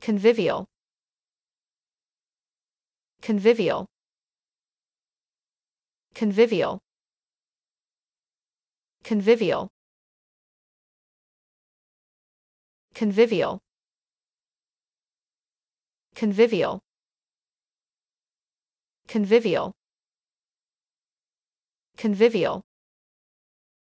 convivial convivial convivial convivial convivial convivial convivial convivial